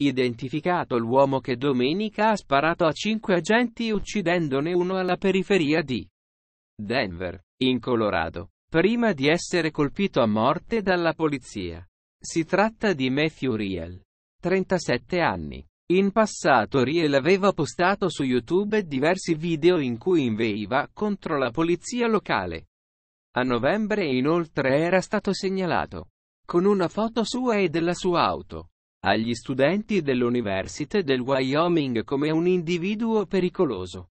Identificato l'uomo che domenica ha sparato a cinque agenti uccidendone uno alla periferia di Denver, in Colorado, prima di essere colpito a morte dalla polizia. Si tratta di Matthew Riel, 37 anni. In passato Riel aveva postato su YouTube diversi video in cui inveiva contro la polizia locale. A novembre inoltre era stato segnalato con una foto sua e della sua auto agli studenti dell'Università del Wyoming come un individuo pericoloso.